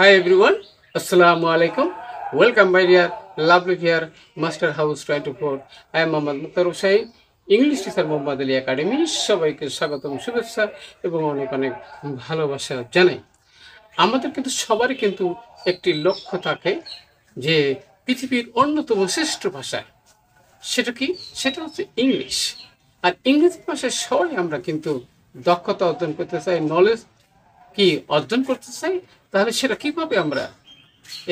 high everyone আসসালামু আলাইকুম welcome my dear lovely fear master house twenty four I am Mohammad Muktar Hussain English teacher Mohammad Ali Academy সবাইকে স্বাগতম শুভেচ্ছা এবং অনেক অনেক ভালোবাসা জানাই আমাদের কিন্তু সবারই কিন্তু একটি লক্ষ্য থাকে যে পৃথিবীর অন্যতম শ্রেষ্ঠ ভাষা সেটা কি সেটা হচ্ছে ইংলিশ আর ইংরেজি ভাষায় সবাই আমরা কিন্তু দক্ষতা অর্জন করতে চাই নলেজ কি অর্জন করতে চাই তাহলে সেটা কিভাবে আমরা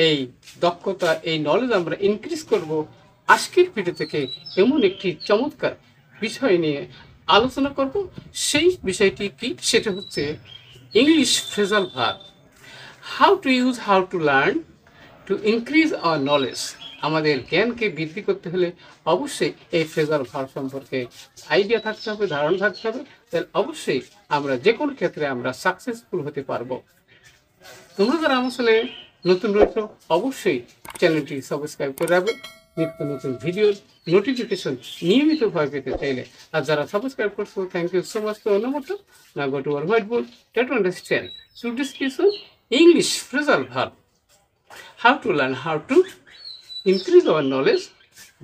এই দক্ষতা এই নলেজ আমরা ইনক্রিজ করব আজকের পিঠে থেকে এমন একটি চমৎকার বিষয় নিয়ে আলোচনা করব সেই বিষয়টি কি সেটা হচ্ছে English phrasal verb how to use how to learn to increase our knowledge আমাদের জ্ঞানকে বৃদ্ধি করতে হলে অবশ্যই এই ফ্রেজাল ভার্ব সম্পর্কে আইডিয়া থাকতে হবে ধারণা থাকতে হবে তাহলে অবশ্যই আমরা যে কোনো ক্ষেত্রে আমরা সাকসেসফুল হতে পারবো তোমরা যারা আমার চ্যানেলে নতুন রয়েছে অবশ্যই চ্যানেলটি সাবস্ক্রাইব করে রাখবে নিত্য নতুন ভিডিওর নোটিফিকেশন নিয়মিতভাবে পেতে চাইলে আর যারা সাবস্ক্রাইব করছো থ্যাংক ইউ সো মাচ অনুমত না go to our white board date understand so description English phrasal verb how to learn how to increase our knowledge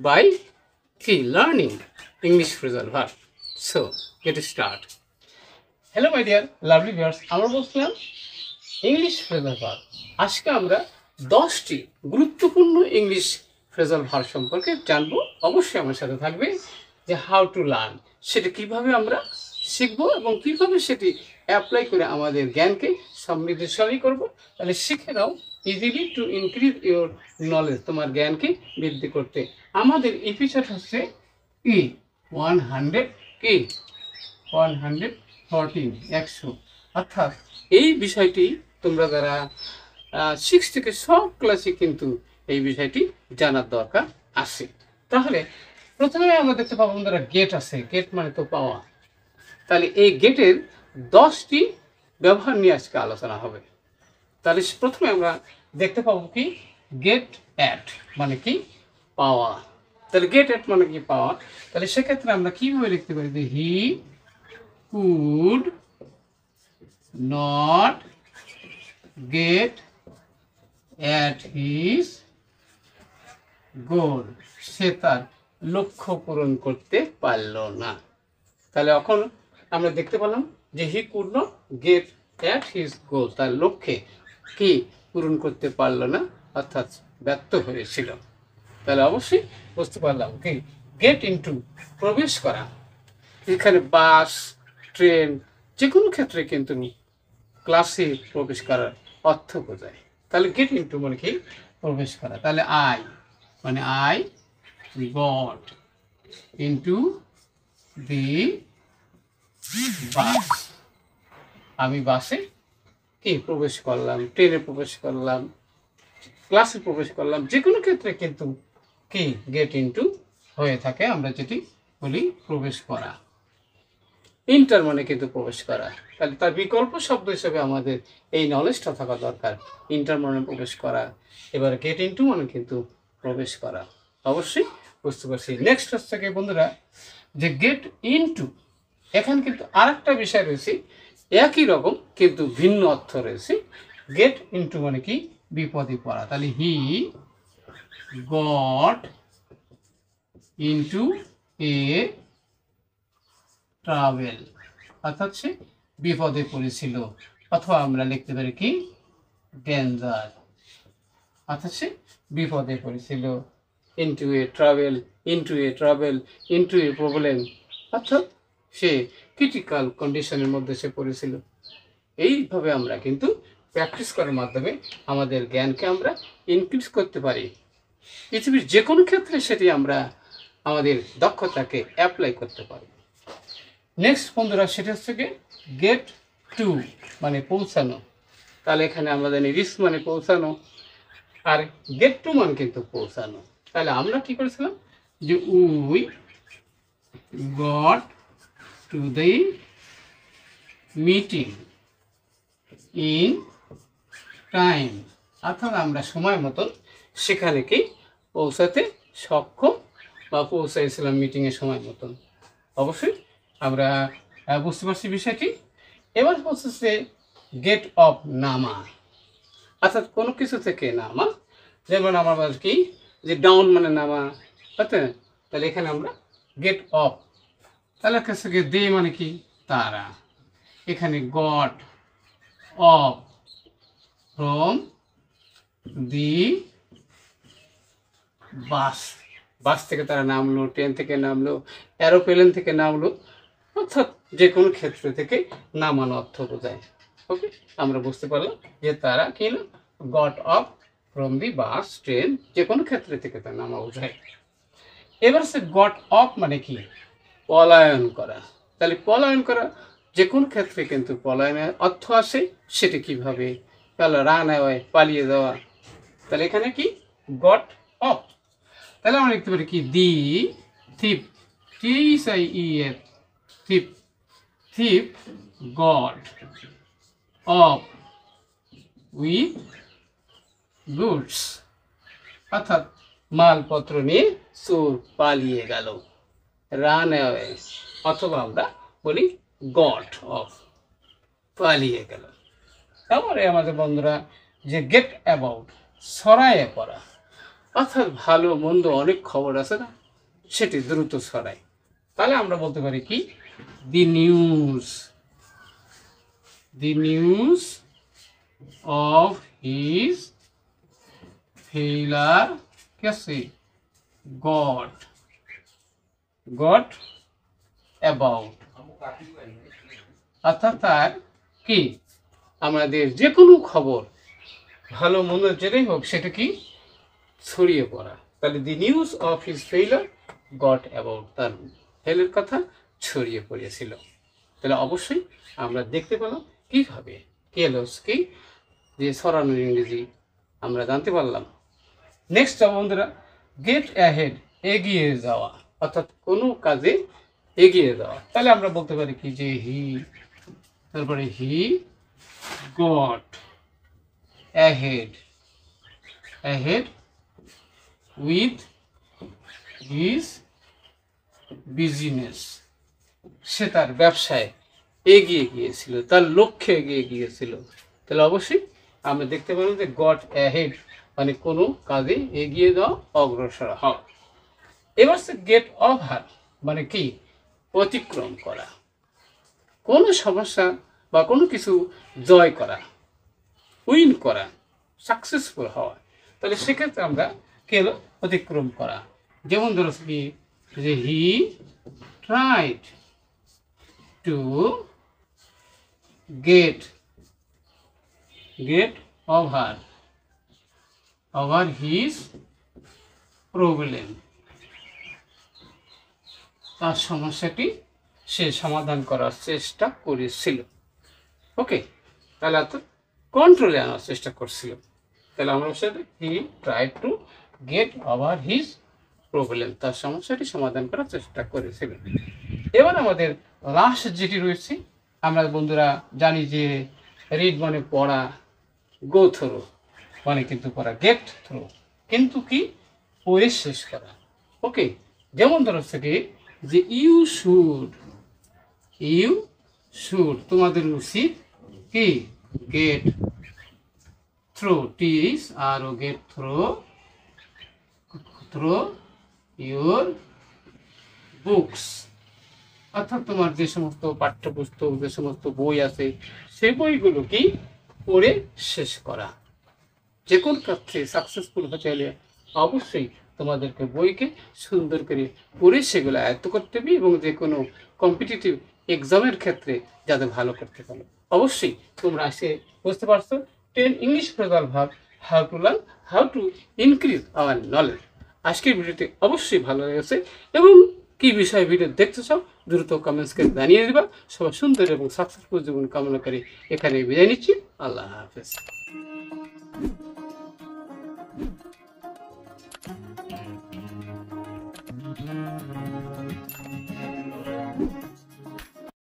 by কি learning English phrasal verb so get start hello my dear lovely viewers আমরা বলছিলাম English phrasal ভার আজকে আমরা দশটি গুরুত্বপূর্ণ English phrasal ভার সম্পর্কে জানবো অবশ্যই আমার সাথে থাকবে যে হাউ টু লার্ন সেটা কিভাবে আমরা শিখব এবং কিভাবে সেটি অ্যাপ্লাই করে আমাদের জ্ঞানকে সমৃদ্ধশালী করব তাহলে শিখে নাও easily to increase your knowledge তোমার জ্ঞানকে বৃদ্ধি করতে আমাদের এপিসোড হচ্ছে ই ওয়ান হান্ড্রেড কে ওয়ান হান্ড্রেড ফর্টিন একশো অর্থাৎ এই বিষয়টি তোমরা যারা সিক্স থেকে সব ক্লাসে কিন্তু এই বিষয়টি জানার দরকার আছে তাহলে প্রথমে আমরা দেখতে পাবো বন্ধুরা গেট আছে গেট মানে তো পাওয়া তাহলে এই গেটের দশটি ব্যবহার নিয়ে আজকে আলোচনা হবে তাহলে প্রথমে আমরা দেখতে পাবো কি গেট অ্যাট মানে কি পাওয়া তাহলে গেট অ্যাট মানে কি পাওয়া তাহলে সেক্ষেত্রে আমরা কীভাবে লিখতে পারি he could not get at his goal সে তার লক্ষ্য পূরণ করতে পারল না তাহলে এখন আমরা দেখতে পেলাম যে he could not get at his goal তার লক্ষ্যে কি পূরণ করতে পারল না অর্থাৎ ব্যর্থ হয়েছিল তাহলে অবশ্যই বুঝতে পারলাম কি গেট ইনটু প্রবেশ করা এখানে বাস ট্রেন যে কোনো ক্ষেত্রে কিন্তু ক্লাসে প্রবেশ করার অর্থ বোঝায় তাহলে গেট ইন্টু মানে কি প্রবেশ করা তাহলে আই মানে I got into the bus আমি বাসে কি প্রবেশ করলাম ট্রেনে প্রবেশ করলাম ক্লাসে প্রবেশ করলাম যে কোনো ক্ষেত্রে কিন্তু কি গেট ইন্টু হয়ে থাকে আমরা যেটি বলি প্রবেশ করা ইন্টার মানে কিন্তু প্রবেশ করা তাহলে তার বিকল্প শব্দ হিসেবে আমাদের এই নলেজটা থাকা দরকার ইন্টার মানে প্রবেশ করা এবার গেট ইন্টু মানে কিন্তু প্রবেশ করা অবশ্যই বুঝতে পারছি নেক্সট হচ্ছে বন্ধুরা যে গেট টু এখানে কিন্তু আরেকটা বিষয় রয়েছে একই রকম কিন্তু ভিন্ন অর্থ রয়েছে গেট ইনটু মানে কি বিপদে পড়া তাহলে he got into a trouble অর্থাৎ সে বিপদে পড়েছিল অথবা আমরা লিখতে পারি কি ডেঞ্জার অর্থাৎ সে বিপদে পড়েছিল into a trouble into a trouble into a problem অর্থাৎ সে ক্রিটিক্যাল কন্ডিশনের মধ্যে সে পড়েছিল এইভাবে আমরা কিন্তু প্র্যাকটিস করার মাধ্যমে আমাদের জ্ঞানকে আমরা ইনক্রিজ করতে পারি পৃথিবীর যে কোনো ক্ষেত্রে সেটি আমরা আমাদের দক্ষতাকে অ্যাপ্লাই করতে পারি নেক্সট বন্ধুরা সেটা হচ্ছে কি গেট টু মানে পৌঁছানো তাহলে এখানে আমরা জানি রিস্ক মানে পৌঁছানো আর গেট টু মান কিন্তু পৌঁছানো তাহলে আমরা কি করেছিলাম যে we got to the meeting in time অর্থাৎ আমরা সময় মতন সেখানে কি পৌঁছাতে সক্ষম বা পৌঁছাইছিলাম মিটিংয়ের সময় মতন অবশ্যই আমরা বুঝতে পারছি বিষয়টি এবার বলতেছে গেট অফ নামা অর্থাৎ কোনো কিছু থেকে নামা যেমন আমার বলছে মানে কি যে ডাউন মানে নামা বুঝতে তাহলে এখানে আমরা গেট অফ তাহলে কাছে দে মানে কি তারা এখানে got off from the bus bus থেকে তারা নামলো ট্রেন থেকে নামলো অ্যারোপ্লেন থেকে নামলো অর্থাৎ যে কোনো ক্ষেত্র থেকে নামানো অর্থ বোঝায় ওকে আমরা বুঝতে পারলাম যে তারা কি না got off from the bus train যে কোনো ক্ষেত্রে থেকে তার নামা বোঝায় এবার সে গট অফ মানে কি পলায়ন করা তাহলে পলায়ন করা যে কোনো ক্ষেত্রে কিন্তু পলায়নের অর্থ আসে সেটা কীভাবে তাহলে রান হয় পালিয়ে যাওয়া তাহলে এখানে কি গট অফ তাহলে আমরা লিখতে পারি কি the thief T I E F thief thief got up with goods অর্থাৎ মালপত্র নিয়ে চোর পালিয়ে গেল রান অথবা আমরা বলি গট অফ পালিয়ে গেল তারপরে আমাদের বন্ধুরা যে গেট অ্যাবাউট সরায়ে পড়া অর্থাৎ ভালো মন্দ অনেক খবর আছে না সেটি দ্রুত সরাই তাহলে আমরা বলতে পারি কি the news the news of his failure कैसे got got about অর্থাৎ তার কি আমাদের যে কোনো খবর ভালো মন্দ যেটাই হোক সেটা কি ছড়িয়ে পড়া তাহলে the news of his failure got about তার ফেলের কথা ছড়িয়ে পড়েছিল তাহলে অবশ্যই আমরা দেখতে পেলাম কীভাবে কেলস যে সরানোর ইংরেজি আমরা জানতে পারলাম নেক্সট বন্ধুরা গেট অ্যাহেড এগিয়ে যাওয়া অর্থাৎ কোনো কাজে এগিয়ে যাওয়া তাহলে আমরা বলতে পারি কি যে হি তারপরে he got ahead ahead with his business সে তার ব্যবসায় এগিয়ে গিয়েছিল তার লক্ষ্যে এগিয়ে গিয়েছিল তাহলে অবশ্যই আমরা দেখতে পাবো যে গট অ্যাহেড মানে কোনো কাজে এগিয়ে যাওয়া অগ্রসর হওয়া এবার সে গেট ওভার মানে কি অতিক্রম করা কোনো সমস্যা বা কোনো কিছু জয় করা উইন করা সাকসেসফুল হওয়া তাহলে সেক্ষেত্রে আমরা কে অতিক্রম করা যেমন ধরো কি যে he tried to get get over over his problem তার সমস্যাটি সে সমাধান করার চেষ্টা করেছিল ওকে তাহলে এত কন্ট্রোলে আনার চেষ্টা করছিল তাহলে আমরা সাথে he try to get over his problem তার সমস্যাটি সমাধান করার চেষ্টা করেছিলেন এবার আমাদের লাস্ট যেটি রয়েছে আমরা বন্ধুরা জানি যে রিড মানে পড়া গো থ্রো মানে কিন্তু পড়া গেট থ্রো কিন্তু কি পড়ে শেষ করা ওকে যেমন ধরো থেকে যে ইউ শুড ইউ শুড তোমাদের উচিত কি গেট থ্রো টিস আর ও get through through your books অর্থাৎ তোমার যে সমস্ত পাঠ্যপুস্তক যে সমস্ত বই আছে সে বইগুলো কি পড়ে শেষ করা যে কোন ক্ষেত্রে সাকসেসফুল হতে হলে অবশ্যই তোমাদেরকে বইকে সুন্দর করে পড়ে সেগুলো আয়ত্ত করতে হবে এবং যে কোনো কম্পিটিটিভ এক্সামের ক্ষেত্রে যাতে ভালো করতে পারো অবশ্যই তোমরা সে বুঝতে পারছো ten English phrasal verb how to learn how to increase our knowledge আজকের ভিডিওটি অবশ্যই ভালো লেগেছে এবং কি বিষয়ে ভিডিও দেখতে চাও দ্রুত কমেন্টস করে জানিয়ে দিবা সবাই সুন্দর এবং সাকসেসফুল জীবন কামনা করে এখানে বিদায় নিচ্ছি আল্লাহ হাফেজ